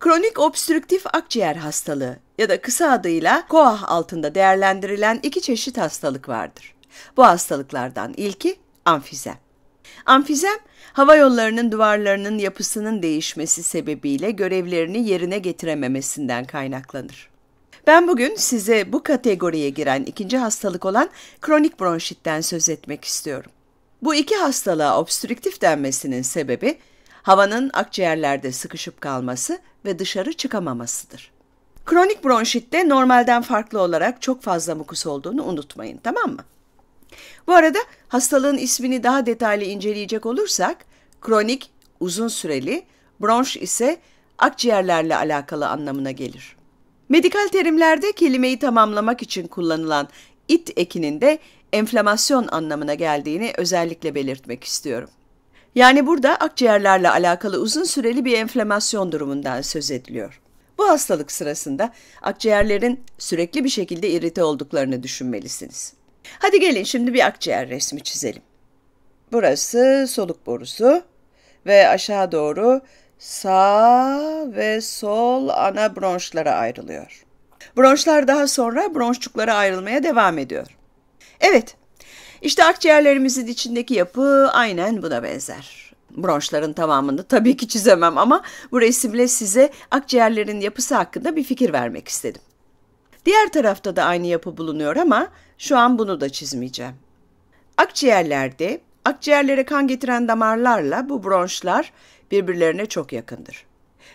Kronik obstrüktif akciğer hastalığı ya da kısa adıyla KOAH altında değerlendirilen iki çeşit hastalık vardır. Bu hastalıklardan ilki amfizem. Amfizem, hava yollarının duvarlarının yapısının değişmesi sebebiyle görevlerini yerine getirememesinden kaynaklanır. Ben bugün size bu kategoriye giren ikinci hastalık olan kronik bronşitten söz etmek istiyorum. Bu iki hastalığa obstrüktif denmesinin sebebi havanın akciğerlerde sıkışıp kalması ve dışarı çıkamamasıdır. Kronik bronşitte normalden farklı olarak çok fazla mukus olduğunu unutmayın tamam mı? Bu arada hastalığın ismini daha detaylı inceleyecek olursak kronik uzun süreli, bronş ise akciğerlerle alakalı anlamına gelir. Medikal terimlerde kelimeyi tamamlamak için kullanılan it ekininde de enflamasyon anlamına geldiğini özellikle belirtmek istiyorum. Yani burada akciğerlerle alakalı uzun süreli bir enflamasyon durumundan söz ediliyor. Bu hastalık sırasında akciğerlerin sürekli bir şekilde irite olduklarını düşünmelisiniz. Hadi gelin şimdi bir akciğer resmi çizelim. Burası soluk borusu ve aşağı doğru sağ ve sol ana bronşlara ayrılıyor. Bronşlar daha sonra bronşçuklara ayrılmaya devam ediyor. Evet, işte akciğerlerimizin içindeki yapı aynen buna benzer. Bronşların tamamını tabii ki çizemem ama bu resimle size akciğerlerin yapısı hakkında bir fikir vermek istedim. Diğer tarafta da aynı yapı bulunuyor ama şu an bunu da çizmeyeceğim. Akciğerlerde akciğerlere kan getiren damarlarla bu bronşlar birbirlerine çok yakındır.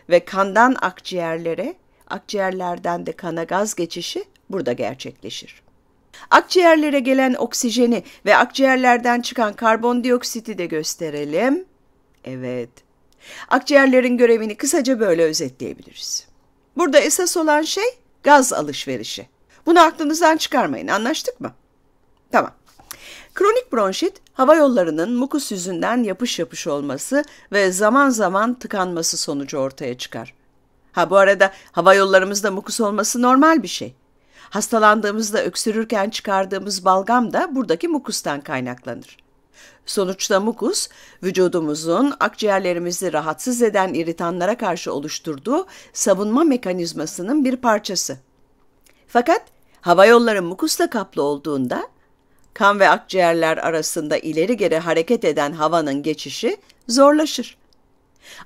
Ve kandan akciğerlere, akciğerlerden de kana gaz geçişi burada gerçekleşir. Akciğerlere gelen oksijeni ve akciğerlerden çıkan karbondioksiti de gösterelim. Evet. Akciğerlerin görevini kısaca böyle özetleyebiliriz. Burada esas olan şey gaz alışverişi. Bunu aklınızdan çıkarmayın anlaştık mı? Tamam. Kronik bronşit, hava yollarının mukus yüzünden yapış yapış olması ve zaman zaman tıkanması sonucu ortaya çıkar. Ha bu arada hava yollarımızda mukus olması normal bir şey. Hastalandığımızda öksürürken çıkardığımız balgam da buradaki mukustan kaynaklanır. Sonuçta mukus, vücudumuzun akciğerlerimizi rahatsız eden iritanlara karşı oluşturduğu savunma mekanizmasının bir parçası. Fakat hava yolları mukusla kaplı olduğunda kan ve akciğerler arasında ileri geri hareket eden havanın geçişi zorlaşır.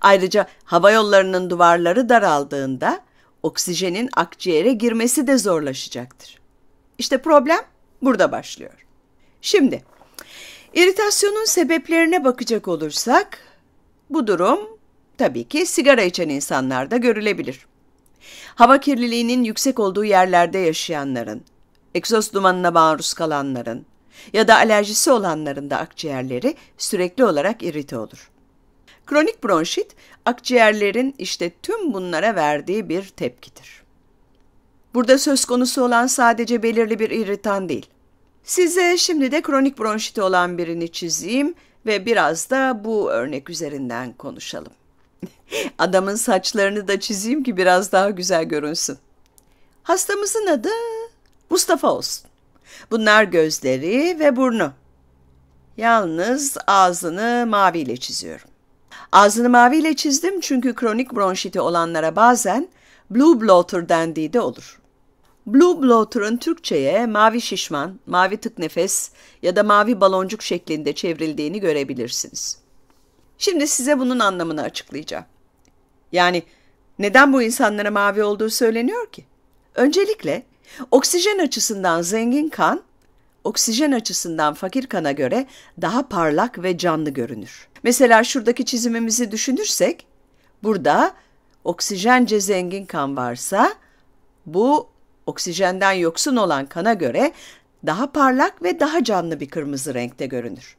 Ayrıca hava yollarının duvarları daraldığında oksijenin akciğere girmesi de zorlaşacaktır. İşte problem burada başlıyor. Şimdi iritasyonun sebeplerine bakacak olursak bu durum tabii ki sigara içen insanlarda görülebilir. Hava kirliliğinin yüksek olduğu yerlerde yaşayanların, egzoz dumanına maruz kalanların ya da alerjisi olanların da akciğerleri sürekli olarak irite olur. Kronik bronşit akciğerlerin işte tüm bunlara verdiği bir tepkidir. Burada söz konusu olan sadece belirli bir irritan değil. Size şimdi de kronik bronşiti olan birini çizeyim ve biraz da bu örnek üzerinden konuşalım. Adamın saçlarını da çizeyim ki biraz daha güzel görünsün. Hastamızın adı Mustafa olsun. Bunlar gözleri ve burnu. Yalnız ağzını maviyle çiziyorum. Ağzını maviyle çizdim çünkü kronik bronşiti olanlara bazen blue bloater dendiği de olur. Blue bloater'ın Türkçe'ye mavi şişman, mavi tık nefes ya da mavi baloncuk şeklinde çevrildiğini görebilirsiniz. Şimdi size bunun anlamını açıklayacağım. Yani neden bu insanlara mavi olduğu söyleniyor ki? Öncelikle oksijen açısından zengin kan oksijen açısından fakir kana göre daha parlak ve canlı görünür. Mesela şuradaki çizimimizi düşünürsek, burada oksijence zengin kan varsa, bu oksijenden yoksun olan kana göre daha parlak ve daha canlı bir kırmızı renkte görünür.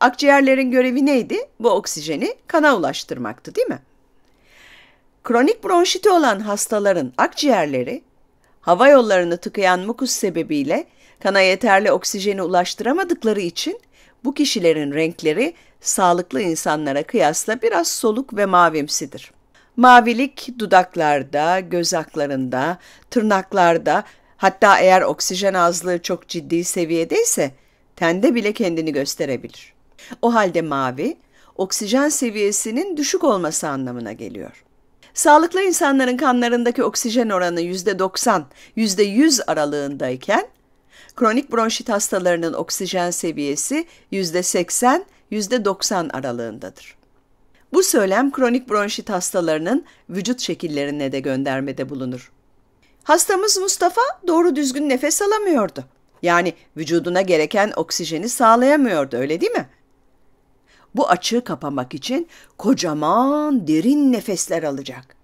Akciğerlerin görevi neydi? Bu oksijeni kana ulaştırmaktı değil mi? Kronik bronşiti olan hastaların akciğerleri hava yollarını tıkayan mukus sebebiyle kana yeterli oksijeni ulaştıramadıkları için bu kişilerin renkleri sağlıklı insanlara kıyasla biraz soluk ve mavimsidir. Mavilik dudaklarda, göz aklarında, tırnaklarda hatta eğer oksijen azlığı çok ciddi seviyedeyse tende bile kendini gösterebilir. O halde mavi oksijen seviyesinin düşük olması anlamına geliyor. Sağlıklı insanların kanlarındaki oksijen oranı %90, %100 aralığındayken, kronik bronşit hastalarının oksijen seviyesi %80, %90 aralığındadır. Bu söylem kronik bronşit hastalarının vücut şekillerine de göndermede bulunur. Hastamız Mustafa doğru düzgün nefes alamıyordu. Yani vücuduna gereken oksijeni sağlayamıyordu öyle değil mi? bu açığı kapamak için kocaman derin nefesler alacak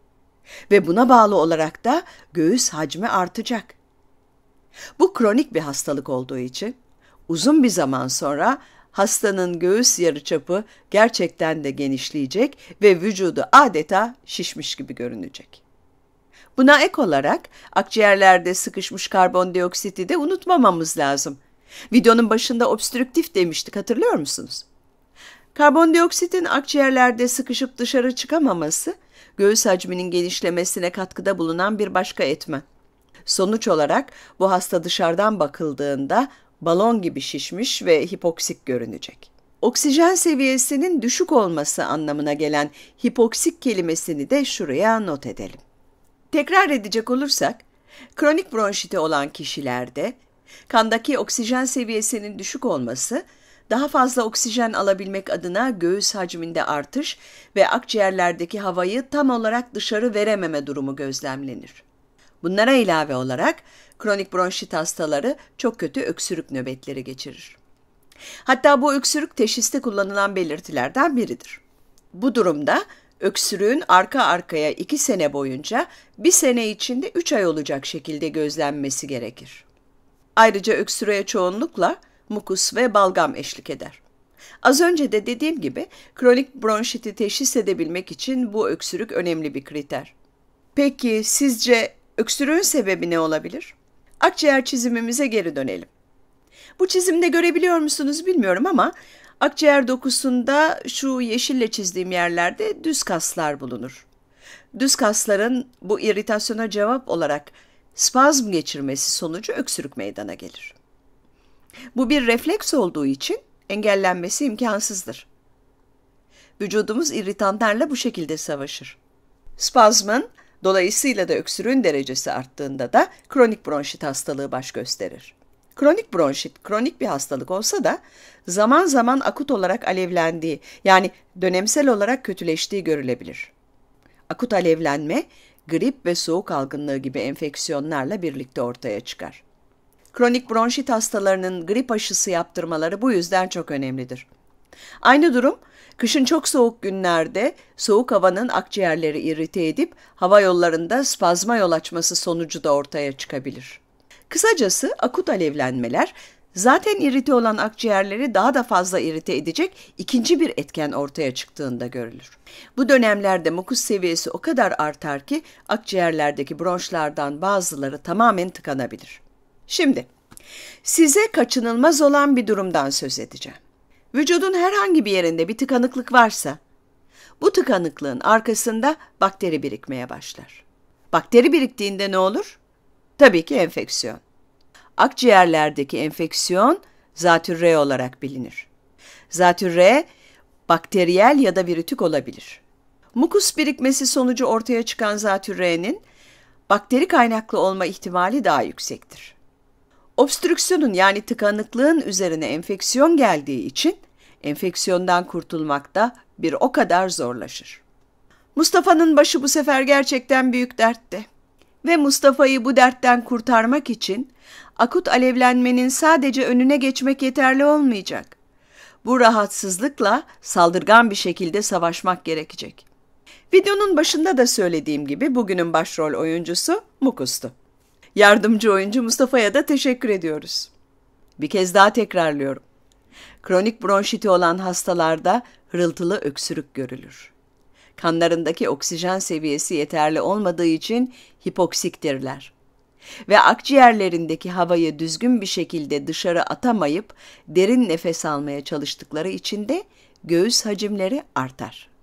ve buna bağlı olarak da göğüs hacmi artacak. Bu kronik bir hastalık olduğu için uzun bir zaman sonra hastanın göğüs yarıçapı gerçekten de genişleyecek ve vücudu adeta şişmiş gibi görünecek. Buna ek olarak akciğerlerde sıkışmış karbondioksiti de unutmamamız lazım. Videonun başında obstrüktif demiştik hatırlıyor musunuz? Karbondioksitin akciğerlerde sıkışıp dışarı çıkamaması, göğüs hacminin genişlemesine katkıda bulunan bir başka etmen. Sonuç olarak bu hasta dışarıdan bakıldığında balon gibi şişmiş ve hipoksik görünecek. Oksijen seviyesinin düşük olması anlamına gelen hipoksik kelimesini de şuraya not edelim. Tekrar edecek olursak, kronik bronşiti olan kişilerde kandaki oksijen seviyesinin düşük olması daha fazla oksijen alabilmek adına göğüs hacminde artış ve akciğerlerdeki havayı tam olarak dışarı verememe durumu gözlemlenir. Bunlara ilave olarak kronik bronşit hastaları çok kötü öksürük nöbetleri geçirir. Hatta bu öksürük teşhiste kullanılan belirtilerden biridir. Bu durumda öksürüğün arka arkaya 2 sene boyunca bir sene içinde 3 ay olacak şekilde gözlenmesi gerekir. Ayrıca öksürüğe çoğunlukla mukus ve balgam eşlik eder. Az önce de dediğim gibi kronik bronşiti teşhis edebilmek için bu öksürük önemli bir kriter. Peki sizce öksürüğün sebebi ne olabilir? Akciğer çizimimize geri dönelim. Bu çizimde görebiliyor musunuz bilmiyorum ama akciğer dokusunda şu yeşille çizdiğim yerlerde düz kaslar bulunur. Düz kasların bu irritasyona cevap olarak spazm geçirmesi sonucu öksürük meydana gelir. Bu bir refleks olduğu için engellenmesi imkansızdır. Vücudumuz irritanlarla bu şekilde savaşır. Spazmın dolayısıyla da öksürüğün derecesi arttığında da kronik bronşit hastalığı baş gösterir. Kronik bronşit kronik bir hastalık olsa da zaman zaman akut olarak alevlendiği yani dönemsel olarak kötüleştiği görülebilir. Akut alevlenme grip ve soğuk algınlığı gibi enfeksiyonlarla birlikte ortaya çıkar. Kronik bronşit hastalarının grip aşısı yaptırmaları bu yüzden çok önemlidir. Aynı durum kışın çok soğuk günlerde soğuk havanın akciğerleri irite edip hava yollarında spazma yol açması sonucu da ortaya çıkabilir. Kısacası akut alevlenmeler zaten irite olan akciğerleri daha da fazla irite edecek ikinci bir etken ortaya çıktığında görülür. Bu dönemlerde mukus seviyesi o kadar artar ki akciğerlerdeki bronşlardan bazıları tamamen tıkanabilir. Şimdi size kaçınılmaz olan bir durumdan söz edeceğim. Vücudun herhangi bir yerinde bir tıkanıklık varsa bu tıkanıklığın arkasında bakteri birikmeye başlar. Bakteri biriktiğinde ne olur? Tabii ki enfeksiyon. Akciğerlerdeki enfeksiyon zatürre olarak bilinir. Zatürre bakteriyel ya da virütük olabilir. Mukus birikmesi sonucu ortaya çıkan zatürrenin bakteri kaynaklı olma ihtimali daha yüksektir. Obstrüksiyonun yani tıkanıklığın üzerine enfeksiyon geldiği için enfeksiyondan kurtulmak da bir o kadar zorlaşır. Mustafa'nın başı bu sefer gerçekten büyük dertte. Ve Mustafa'yı bu dertten kurtarmak için akut alevlenmenin sadece önüne geçmek yeterli olmayacak. Bu rahatsızlıkla saldırgan bir şekilde savaşmak gerekecek. Videonun başında da söylediğim gibi bugünün başrol oyuncusu Mukus'tu. Yardımcı oyuncu Mustafa'ya da teşekkür ediyoruz. Bir kez daha tekrarlıyorum. Kronik bronşiti olan hastalarda hırıltılı öksürük görülür. Kanlarındaki oksijen seviyesi yeterli olmadığı için hipoksiktirler ve akciğerlerindeki havayı düzgün bir şekilde dışarı atamayıp derin nefes almaya çalıştıkları için de göğüs hacimleri artar.